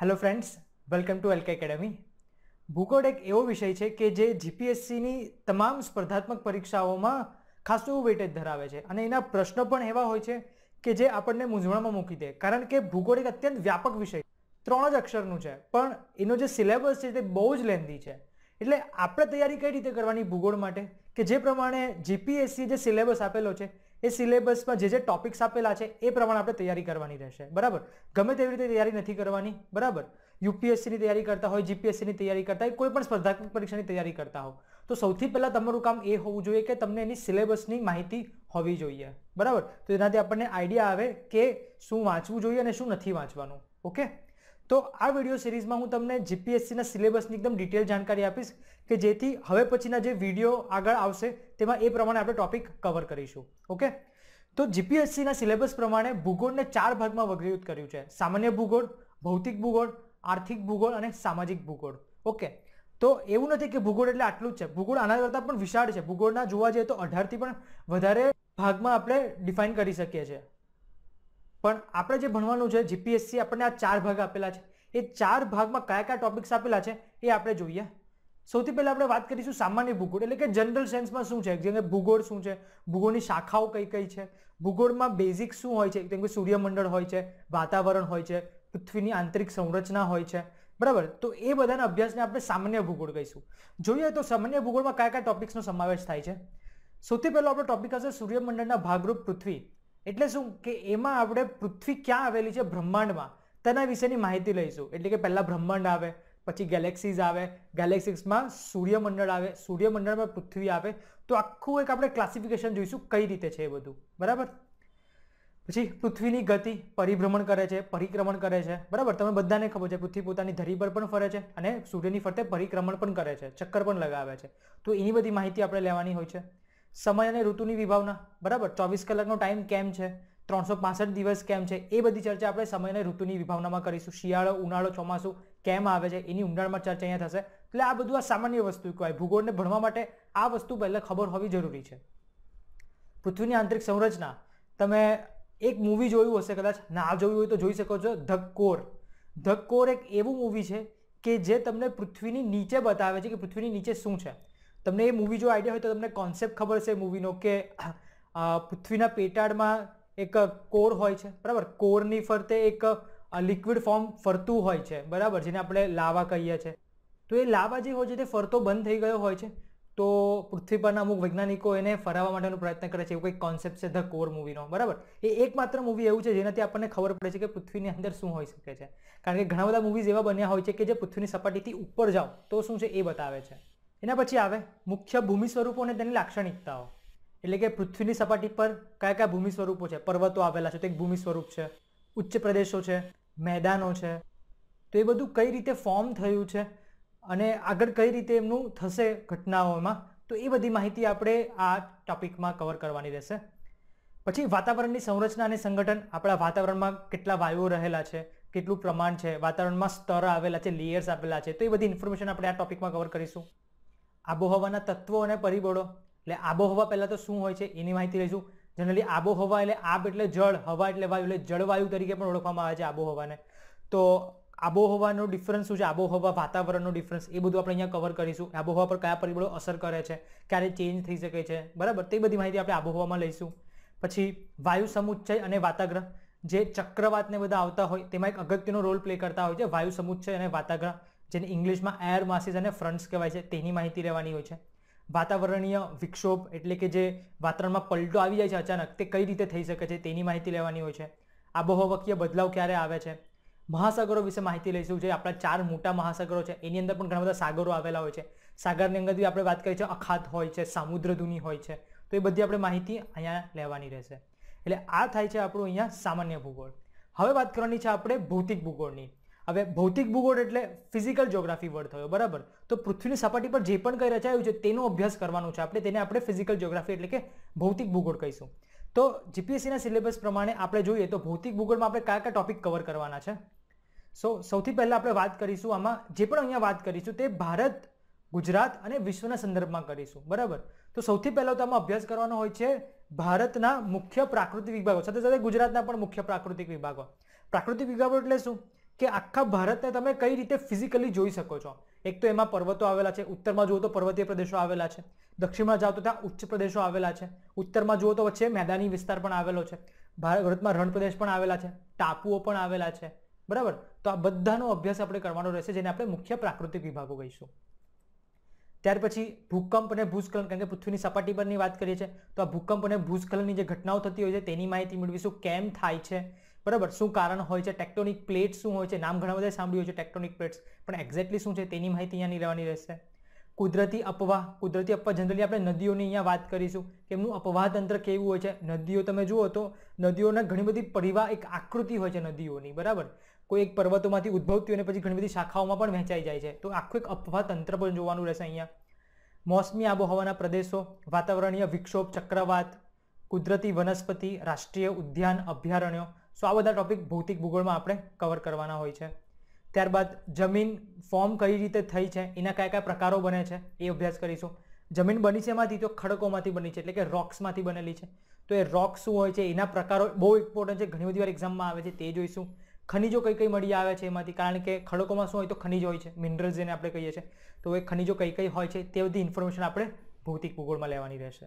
hello friends welcome to L K academy ભૂગોળ એક એવો વિષય છે કે જે જીપીએસસીની તમામ સ્પર્ધાત્મક પરીક્ષાઓમાં ખાસું વેટેજ ધરાવે છે અને એના પ્રશ્નો પણ એવા હોય છે કે જે આપણને મૂંઝવણમાં મૂકી દે કારણ કે ભૂગોળ એક અત્યંત વ્યાપક વિષય ત્રણ જ અક્ષરનું છે પણ એનો જે સિલેબસ છે તે બહુ જ લેન્ધી છે એટલે આપણે તૈયારી કઈ રીતે કરવાની ભૂગોળ માટે કે જે પ્રમાણે જીપીએસસી જે સિલેબસ આપેલો છે એ સિલેબસમાં જે જે ટોપિક્સ આપેલા છે એ પ્રમાણે આપણે તૈયારી કરવાની રહેશે બરાબર ગમે તેવી રીતે તૈયારી નથી કરવાની બરાબર યુપીએસસીની તૈયારી કરતા હોય જીપીએસસીની તૈયારી કરતા હોય કોઈ પણ સ્પર્ધાત્મક પરીક્ષાની તૈયારી કરતા હો તો સૌથી પહેલાં તમારું કામ એ હોવું જોઈએ કે તમને એની સિલેબસની માહિતી હોવી જોઈએ બરાબર તો એનાથી આપણને આઈડિયા આવે કે શું વાંચવું જોઈએ અને શું નથી વાંચવાનું ઓકે તો આ વિડીયો સિરીઝમાં હું તમને જીપીએસસીના સિલેબસની એકદમ ડિટેલ જાણકારી આપીશ કે જેથી હવે પછીના જે વિડીયો આગળ આવશે તેમાં એ પ્રમાણે આપણે ટોપિક કવર કરીશું ઓકે તો જીપીએસસીના સિલેબસ પ્રમાણે ભૂગોળને ચાર ભાગમાં વર્ગીકૃત કર્યું છે સામાન્ય ભૂગોળ ભૌતિક ભૂગોળ આર્થિક ભૂગોળ અને સામાજિક ભૂગોળ ઓકે તો એવું નથી કે ભૂગોળ એટલે આટલું જ છે ભૂગોળ આના કરતાં પણ વિશાળ છે ભૂગોળના જોવા જઈએ તો અઢારથી પણ વધારે ભાગમાં આપણે ડિફાઇન કરી શકીએ છીએ પણ આપણે જે ભણવાનું છે જીપીએસસી આપણને આ ચાર ભાગ આપેલા છે એ ચાર ભાગમાં કયા કયા ટોપિક્સ આપેલા છે એ આપણે જોઈએ સૌથી પહેલાં આપણે વાત કરીશું સામાન્ય ભૂગોળ એટલે કે જનરલ સેન્સમાં શું છે જેમ કે ભૂગોળ શું છે ભૂગોળની શાખાઓ કઈ કઈ છે ભૂગોળમાં બેઝિક શું હોય છે જેમ કે સૂર્યમંડળ હોય છે વાતાવરણ હોય છે પૃથ્વીની આંતરિક સંરચના હોય છે બરાબર તો એ બધાના અભ્યાસને આપણે સામાન્ય ભૂગોળ કહીશું જોઈએ તો સામાન્ય ભૂગોળમાં કયા કયા ટોપિક્સનો સમાવેશ થાય છે સૌથી પહેલો આપણો ટોપિક હશે સૂર્યમંડળના ભાગરૂપ પૃથ્વી એટલે શું કે એમાં આપણે પૃથ્વી ક્યાં આવેલી છે બ્રહ્માંડમાં તેના વિશેની માહિતી લઈશું એટલે કે પહેલાં બ્રહ્માંડ આવે પછી ગેલેક્સીઝ આવે ગેલેક્સીઝમાં સૂર્યમંડળ આવે સૂર્યમંડળમાં પૃથ્વી આવે તો આખું એક આપણે ક્લાસિફિકેશન જોઈશું કઈ રીતે છે એ બધું બરાબર પછી પૃથ્વીની ગતિ પરિભ્રમણ કરે છે પરિક્રમણ કરે છે બરાબર તમે બધાને ખબર છે પૃથ્વી પોતાની ધરી પર પણ ફરે છે અને સૂર્યની ફરતે પરિક્રમણ પણ કરે છે ચક્કર પણ લગાવે છે તો એની બધી માહિતી આપણે લેવાની હોય છે સમય અને ઋતુની વિભાવના બરાબર ચોવીસ કલાકનો ટાઈમ કેમ છે ત્રણસો પાસઠ દિવસ કેમ છે એ બધી ચર્ચા આપણે સમય અને ઋતુની વિભાવનામાં કરીશું શિયાળો ઉનાળો ચોમાસું કેમ આવે છે એની ઊંડાણમાં ચર્ચા અહીંયા થશે એટલે આ બધું આ સામાન્ય વસ્તુ કહેવાય ભૂગોળને ભણવા માટે આ વસ્તુ પહેલાં ખબર હોવી જરૂરી છે પૃથ્વીની આંતરિક સંરચના તમે એક મૂવી જોયું હશે કદાચ ના જોયું હોય તો જોઈ શકો છો ધ કોર ધ કોર એક એવું મૂવી છે કે જે તમને પૃથ્વીની નીચે બતાવે છે કે પૃથ્વીની નીચે શું છે તમને એ મૂવી જો આઈડિયા હોય તો તમને કોન્સેપ્ટ ખબર છે મૂવીનો કે પૃથ્વીના પેટાળમાં એક કોર હોય છે બરાબર કોરની ફરતે એક લિક્વિડ ફોર્મ ફરતું હોય છે બરાબર જેને આપણે લાવા કહીએ છીએ તો એ લાવા જે હોય છે તે ફરતો બંધ થઈ ગયો હોય છે તો પૃથ્વી પરના અમુક વૈજ્ઞાનિકો એને ફરાવવા માટેનો પ્રયત્ન કરે છે એવું કંઈક કોન્સેપ્ટ છે ધ કોર મૂવીનો બરાબર એ એકમાત્ર મૂવી એવું છે જેનાથી આપણને ખબર પડે છે કે પૃથ્વીની અંદર શું હોઈ શકે છે કારણ કે ઘણા બધા મૂવીઝ એવા બન્યા હોય છે કે જે પૃથ્વીની સપાટીથી ઉપર જાઓ તો શું છે એ બતાવે છે એના પછી આવે મુખ્ય ભૂમિ સ્વરૂપો અને તેની લાક્ષણિકતાઓ એટલે કે પૃથ્વીની સપાટી પર કયા કયા ભૂમિ સ્વરૂપો છે પર્વતો આવેલા છે તો એક ભૂમિ સ્વરૂપ છે ઉચ્ચ પ્રદેશો છે મેદાનો છે તો એ બધું કઈ રીતે ફોર્મ થયું છે અને આગળ કઈ રીતે એમનું થશે ઘટનાઓમાં તો એ બધી માહિતી આપણે આ ટોપિકમાં કવર કરવાની રહેશે પછી વાતાવરણની સંરચના અને સંગઠન આપણા વાતાવરણમાં કેટલા વાયુઓ રહેલા છે કેટલું પ્રમાણ છે વાતાવરણમાં સ્તર આવેલા છે લેયર્સ આપેલા છે તો એ બધી ઇન્ફોર્મેશન આપણે આ ટોપિકમાં કવર કરીશું આબોહવાના તત્વો અને પરિબળો એટલે આબોહવા પહેલાં તો શું હોય છે એની માહિતી લઈશું જનરલી આબોહવા એટલે આબ એટલે જળ હવા એટલે વાયુ એટલે જળવાયુ તરીકે પણ ઓળખવામાં આવે છે આબોહવાને તો આબોહવાનો ડિફરન્સ શું છે આબોહવા વાતાવરણનો ડિફરન્સ એ બધું આપણે અહીંયા કવર કરીશું આબોહવા પર કયા પરિબળો અસર કરે છે ક્યારે ચેન્જ થઈ શકે છે બરાબર તે બધી માહિતી આપણે આબોહવામાં લઈશું પછી વાયુ સમુચ્ચય અને વાતાગ્રહ જે ચક્રવાતને બધા આવતા હોય તેમાં એક અગત્યનો રોલ પ્લે કરતા હોય છે વાયુ સમુચ્ચય અને વાતાગ્રહ જેને ઇંગ્લિશમાં એર માસિસ અને ફ્રન્ટ્સ કહેવાય છે તેની માહિતી લેવાની હોય છે વાતાવરણીય વિક્ષોભ એટલે કે જે વાતાવરણમાં પલટો આવી જાય છે અચાનક તે કઈ રીતે થઈ શકે છે તેની માહિતી લેવાની હોય છે આબોહવાકીય બદલાવ ક્યારે આવે છે મહાસાગરો વિશે માહિતી લઈશું જે આપણા ચાર મોટા મહાસાગરો છે એની અંદર પણ ઘણા બધા સાગરો આવેલા હોય છે સાગરની અંદર આપણે વાત કરીએ છીએ અખાત હોય છે સામુદ્રધુની હોય છે તો એ બધી આપણે માહિતી અહીંયા લેવાની રહેશે એટલે આ થાય છે આપણું અહીંયા સામાન્ય ભૂગોળ હવે વાત કરવાની છે આપણે ભૌતિક ભૂગોળની હવે ભૌતિક ભૂગોળ એટલે ફિઝિકલ જ્યોગ્રાફી વર્ડ થયો બરાબર તો પૃથ્વીની સપાટી પર જે પણ કંઈ રચાયું છે તેનો અભ્યાસ કરવાનો છે આપણે તેને આપણે ફિઝિકલ જ્યોગ્રાફી એટલે કે ભૌતિક ભૂગોળ કહીશું તો જીપીએસસીના સિલેબસ પ્રમાણે આપણે જોઈએ તો ભૌતિક ભૂગોળમાં આપણે કયા કયા ટોપિક કવર કરવાના છે સો સૌથી પહેલાં આપણે વાત કરીશું આમાં જે પણ અહીંયા વાત કરીશું તે ભારત ગુજરાત અને વિશ્વના સંદર્ભમાં કરીશું બરાબર તો સૌથી પહેલાં તો આમાં અભ્યાસ કરવાનો હોય છે ભારતના મુખ્ય પ્રાકૃતિક વિભાગો સાથે સાથે ગુજરાતના પણ મુખ્ય પ્રાકૃતિક વિભાગો પ્રાકૃતિક વિભાગો એટલે શું કે આખા ભારતને તમે કઈ રીતે ફિઝિકલી જોઈ શકો છો એક તો એમાં પર્વતો આવેલા છે ઉત્તરમાં જુઓ તો પર્વતીય પ્રદેશો આવેલા છે દક્ષિણમાં જાઓ તો ત્યાં ઉચ્ચ પ્રદેશો આવેલા છે ઉત્તરમાં જુઓ તો વચ્ચે મેદાની વિસ્તાર પણ આવેલો છે ભારતમાં રણ પ્રદેશ પણ આવેલા છે ટાપુઓ પણ આવેલા છે બરાબર તો આ બધાનો અભ્યાસ આપણે કરવાનો રહેશે જેને આપણે મુખ્ય પ્રાકૃતિક વિભાગો કહીશું ત્યાર પછી ભૂકંપ અને ભૂસ્ખલન કારણ કે પૃથ્વીની સપાટી પરની વાત કરીએ છીએ તો આ ભૂકંપ અને ભૂસ્ખલનની જે ઘટનાઓ થતી હોય છે તેની માહિતી મેળવીશું કેમ થાય છે બરાબર શું કારણ હોય છે ટેક્ટોનિક પ્લેટ શું હોય છે નામ ઘણા બધા સાંભળ્યું હોય છે ટેક્ટોનિક પ્લેટ્સ પણ એક્ઝેક્ટલી શું છે તેની માહિતી અહીંયા લેવાની રહેશે કુદરતી અપવાહ કુદરતી અપવાહ જનરલી આપણે નદીઓની અહીંયા વાત કરીશું કે એમનું અપવાહ તંત્ર કેવું હોય છે નદીઓ તમે જુઓ તો નદીઓના ઘણી બધી પરિવાહ એક આકૃતિ હોય છે નદીઓની બરાબર કોઈ એક પર્વતોમાંથી ઉદ્ભવતી અને પછી ઘણી બધી શાખાઓમાં પણ વહેંચાઈ જાય છે તો આખું એક અપવાહ તંત્ર પણ જોવાનું રહેશે અહીંયા મોસમી આબોહવાના પ્રદેશો વાતાવરણીય વિક્ષોભ ચક્રવાત કુદરતી વનસ્પતિ રાષ્ટ્રીય ઉદ્યાન અભયારણ્યો સો આ બધા ટોપિક ભૌતિક ભૂગોળમાં આપણે કવર કરવાના હોય છે ત્યારબાદ જમીન ફોર્મ કઈ રીતે થઈ છે એના કયા કયા પ્રકારો બને છે એ અભ્યાસ કરીશું જમીન બની છે એમાંથી તો ખડકોમાંથી બની છે એટલે કે રોક્સમાંથી બનેલી છે તો એ રોક શું હોય છે એના પ્રકારો બહુ ઇમ્પોર્ટન્ટ છે ઘણી બધી વાર એક્ઝામમાં આવે છે તે જોઈશું ખનિજો કઈ કઈ મળી આવે છે એમાંથી કારણ કે ખડકોમાં શું હોય તો ખનિજ હોય છે મિનરલ્સ જેને આપણે કહીએ છીએ તો એ ખનિજો કઈ કઈ હોય છે તે બધી ઇન્ફોર્મેશન આપણે ભૌતિક ભૂગોળમાં લેવાની રહેશે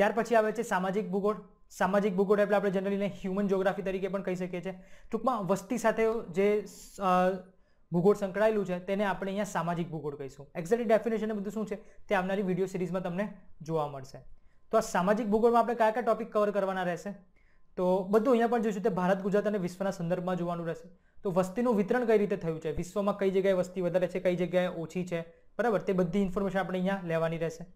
ત્યાર પછી આવે છે સામાજિક ભૂગોળ સામાજિક ભૂગોળ એટલે આપણે જનરલી હ્યુમન જોગ્રાફી તરીકે પણ કહી શકીએ છીએ ટૂંકમાં વસ્તી સાથે જે ભૂગોળ સંકળાયેલું છે તેને આપણે અહીંયા સામાજિક ભૂગોળ કહીશું એક્ઝેક્ટ ડેફિનેશન બધું શું છે તે આવનારી વિડીયો સિરીઝમાં તમને જોવા મળશે તો આ સામાજિક ભૂગોળમાં આપણે કયા કયા ટોપિક કવર કરવાના રહેશે તો બધું અહીંયા પણ જોઈશું તે ભારત ગુજરાત અને વિશ્વના સંદર્ભમાં જોવાનું રહેશે તો વસ્તીનું વિતરણ કઈ રીતે થયું છે વિશ્વમાં કઈ જગ્યાએ વસ્તી વધારે છે કઈ જગ્યાએ ઓછી છે બરાબર તે બધી ઇન્ફોર્મેશન આપણે અહીંયા લેવાની રહેશે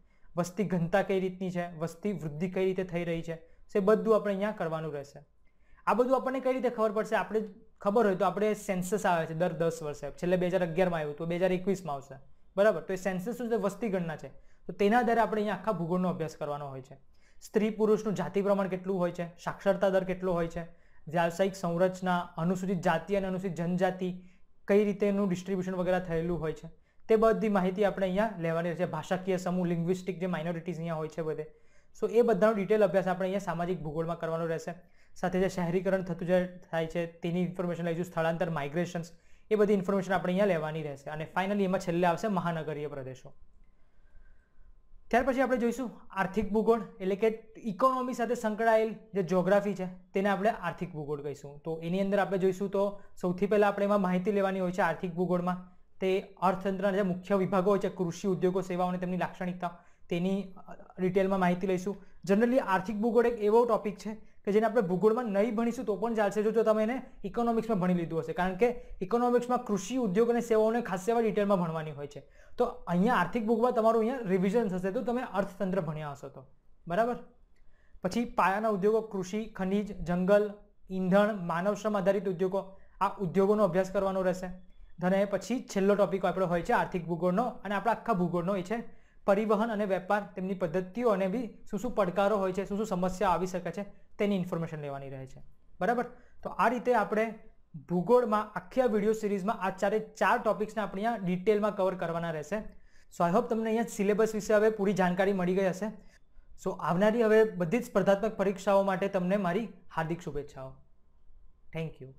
વસ્તી ઘનતા કઈ રીતની છે વસ્તી વૃદ્ધિ કઈ રીતે થઈ રહી છે છે બધું આપણે અહીંયા કરવાનું રહેશે આ બધું આપણને કઈ રીતે ખબર પડશે આપણે ખબર હોય તો આપણે સેન્સસ આવે છે દર દસ વર્ષે છેલ્લે બે હજાર અગિયારમાં આવ્યું તો બે હજાર એકવીસમાં આવશે બરાબર તો એ સેન્સસ શું છે વસ્તી ગણના છે તો તેના આધારે આપણે અહીંયા આખા ભૂગોળનો અભ્યાસ કરવાનો હોય છે સ્ત્રી પુરુષનું જાતિ પ્રમાણ કેટલું હોય છે સાક્ષરતા દર કેટલો હોય છે વ્યાવસાયિક સંરચના અનુસૂચિત જાતિ અને અનુસૂચિત જનજાતિ કઈ રીતેનું ડિસ્ટ્રીબ્યુશન વગેરે થયેલું હોય છે તે બધી માહિતી આપણે અહીંયા લેવાની છે ભાષાકીય સમૂહ લિંગ્વિસ્ટિક જે માઇનોરિટીઝ અહીંયા હોય છે બધે સો એ બધાનો ડિટેલ અભ્યાસ આપણે અહીંયા સામાજિક ભૂગોળમાં કરવાનો રહેશે સાથે જે શહેરીકરણ થતું જે થાય છે તેની ઇન્ફોર્મેશન લઈશું સ્થળાંતર માઇગ્રેશન્સ એ બધી ઇન્ફોર્મેશન આપણે અહીંયા લેવાની રહેશે અને ફાઇનલી એમાં છેલ્લે આવશે મહાનગરીય પ્રદેશો ત્યાર પછી આપણે જોઈશું આર્થિક ભૂગોળ એટલે કે ઇકોનોમી સાથે સંકળાયેલ જે જોગ્રાફી છે તેને આપણે આર્થિક ભૂગોળ કહીશું તો એની અંદર આપણે જોઈશું તો સૌથી પહેલાં આપણે એમાં માહિતી લેવાની હોય છે આર્થિક ભૂગોળમાં તે અર્થતંત્રના જે મુખ્ય વિભાગો હોય છે કૃષિ ઉદ્યોગો સેવાઓ અને તેમની લાક્ષણિકતા તેની ડિટેલમાં માહિતી લઈશું જનરલી આર્થિક ભૂગોળ એક એવો ટોપિક છે કે જેને આપણે ભૂગોળમાં નહીં ભણીશું તો પણ ચાલશે જો તો તમે એને ઇકોનોમિક્સમાં ભણી લીધું હશે કારણ કે ઇકોનોમિક્સમાં કૃષિ ઉદ્યોગ અને સેવાઓને ખાસ એવા ડિટેલમાં ભણવાની હોય છે તો અહીંયા આર્થિક ભૂગોળમાં તમારું અહીંયા રિવિઝન થશે તો તમે અર્થતંત્ર ભણ્યા હશો તો બરાબર પછી પાયાના ઉદ્યોગો કૃષિ ખનિજ જંગલ ઈંધણ માનવ શ્રમ આધારિત ઉદ્યોગો આ ઉદ્યોગોનો અભ્યાસ કરવાનો રહેશે અને પછી છેલ્લો ટોપિક આપણો હોય છે આર્થિક ભૂગોળનો અને આપણા આખા ભૂગોળનો એ છે પરિવહન અને વેપાર તેમની પદ્ધતિઓ અને બી શું શું પડકારો હોય છે શું શું સમસ્યા આવી શકે છે તેની ઇન્ફોર્મેશન લેવાની રહે છે બરાબર તો આ રીતે આપણે ભૂગોળમાં આખી આ વિડીયો સિરીઝમાં આ ચારે ચાર ટોપિક્સને આપણે અહીંયા ડિટેલમાં કવર કરવાના રહેશે સો આઈ હોપ તમને અહીંયા સિલેબસ વિશે હવે પૂરી જાણકારી મળી ગઈ હશે સો આવનારી હવે બધી જ સ્પર્ધાત્મક પરીક્ષાઓ માટે તમને મારી હાર્દિક શુભેચ્છાઓ થેન્ક યુ